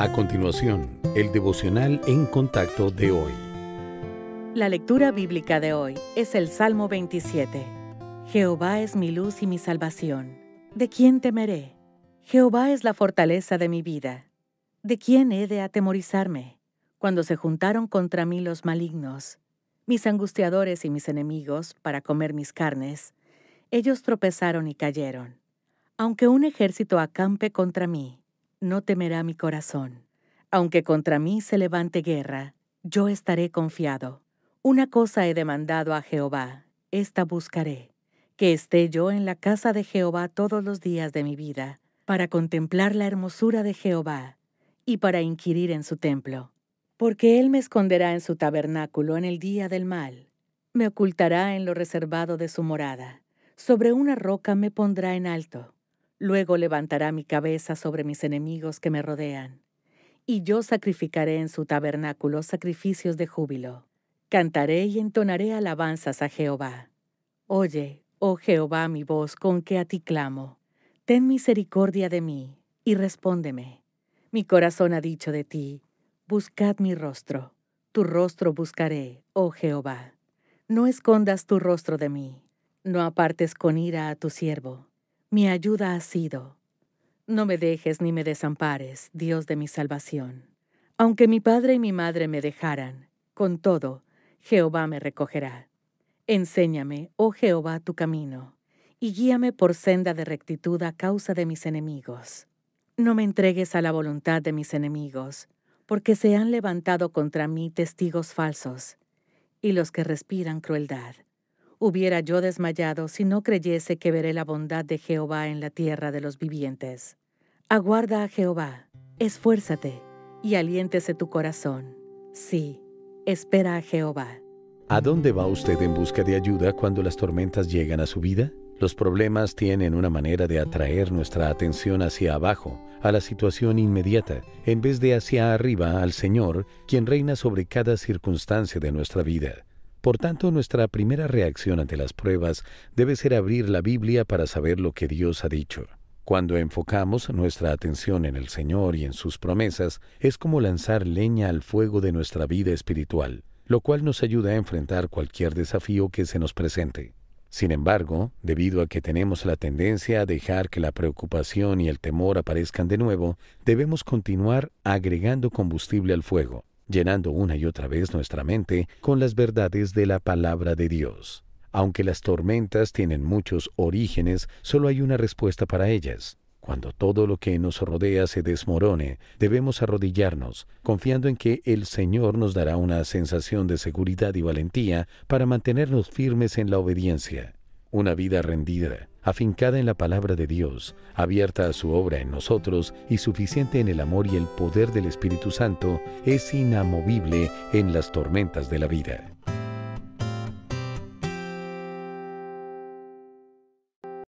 A continuación, el devocional en contacto de hoy. La lectura bíblica de hoy es el Salmo 27. Jehová es mi luz y mi salvación. ¿De quién temeré? Jehová es la fortaleza de mi vida. ¿De quién he de atemorizarme? Cuando se juntaron contra mí los malignos, mis angustiadores y mis enemigos, para comer mis carnes, ellos tropezaron y cayeron. Aunque un ejército acampe contra mí, no temerá mi corazón. Aunque contra mí se levante guerra, yo estaré confiado. Una cosa he demandado a Jehová, esta buscaré, que esté yo en la casa de Jehová todos los días de mi vida, para contemplar la hermosura de Jehová y para inquirir en su templo. Porque Él me esconderá en su tabernáculo en el día del mal, me ocultará en lo reservado de su morada, sobre una roca me pondrá en alto Luego levantará mi cabeza sobre mis enemigos que me rodean, y yo sacrificaré en su tabernáculo sacrificios de júbilo. Cantaré y entonaré alabanzas a Jehová. Oye, oh Jehová, mi voz con que a ti clamo. Ten misericordia de mí, y respóndeme. Mi corazón ha dicho de ti, buscad mi rostro. Tu rostro buscaré, oh Jehová. No escondas tu rostro de mí, no apartes con ira a tu siervo mi ayuda ha sido. No me dejes ni me desampares, Dios de mi salvación. Aunque mi padre y mi madre me dejaran, con todo, Jehová me recogerá. Enséñame, oh Jehová, tu camino, y guíame por senda de rectitud a causa de mis enemigos. No me entregues a la voluntad de mis enemigos, porque se han levantado contra mí testigos falsos, y los que respiran crueldad. Hubiera yo desmayado si no creyese que veré la bondad de Jehová en la tierra de los vivientes. Aguarda a Jehová, esfuérzate y aliéntese tu corazón. Sí, espera a Jehová. ¿A dónde va usted en busca de ayuda cuando las tormentas llegan a su vida? Los problemas tienen una manera de atraer nuestra atención hacia abajo, a la situación inmediata, en vez de hacia arriba al Señor, quien reina sobre cada circunstancia de nuestra vida. Por tanto, nuestra primera reacción ante las pruebas debe ser abrir la Biblia para saber lo que Dios ha dicho. Cuando enfocamos nuestra atención en el Señor y en sus promesas, es como lanzar leña al fuego de nuestra vida espiritual, lo cual nos ayuda a enfrentar cualquier desafío que se nos presente. Sin embargo, debido a que tenemos la tendencia a dejar que la preocupación y el temor aparezcan de nuevo, debemos continuar agregando combustible al fuego, llenando una y otra vez nuestra mente con las verdades de la palabra de Dios. Aunque las tormentas tienen muchos orígenes, solo hay una respuesta para ellas. Cuando todo lo que nos rodea se desmorone, debemos arrodillarnos, confiando en que el Señor nos dará una sensación de seguridad y valentía para mantenernos firmes en la obediencia. Una vida rendida, afincada en la palabra de Dios, abierta a su obra en nosotros y suficiente en el amor y el poder del Espíritu Santo, es inamovible en las tormentas de la vida.